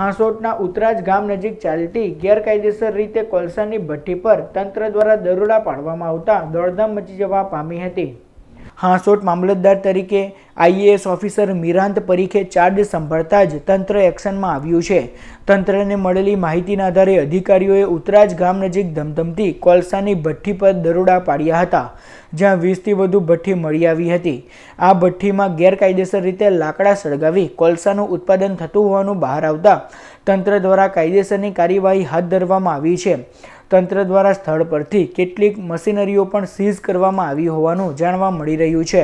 હાંસોટના ઉતરાજ ગામ નજીક ચાલતી ગેરકાયદેસર રીતે કોલસાની ભઠ્ઠી પર તંત્ર દ્વારા દરોડા પાડવામાં આવતા દોડધામ મચી જવા પામી હતી હાંસોટ મામલતદાર તરીકે આઈએએસ ઓફિસર મિરાંત પરીખે ચાર્જ સંભાળતા જ તંત્ર એક્શનમાં આવ્યું છે તંત્રને મળેલી માહિતીના આધારે અધિકારીઓએ ઉતરાજ ગામ નજીક ધમધમતી કોલસાની ભઠ્ઠી પર દરોડા પાડ્યા હતા જ્યાં વીસથી વધુ ભઠ્ઠી મળી આવી હતી આ ભઠ્ઠીમાં ગેરકાયદેસર રીતે લાકડા સળગાવી કોલસાનું ઉત્પાદન થતું હોવાનું બહાર આવતા તંત્ર દ્વારા કાયદેસરની કાર્યવાહી હાથ ધરવામાં આવી છે તંત્ર દ્વારા સ્થળ પરથી કેટલીક મશીનરીઓ પણ સીઝ કરવામાં આવી હોવાનું જાણવા મળી રહ્યું છે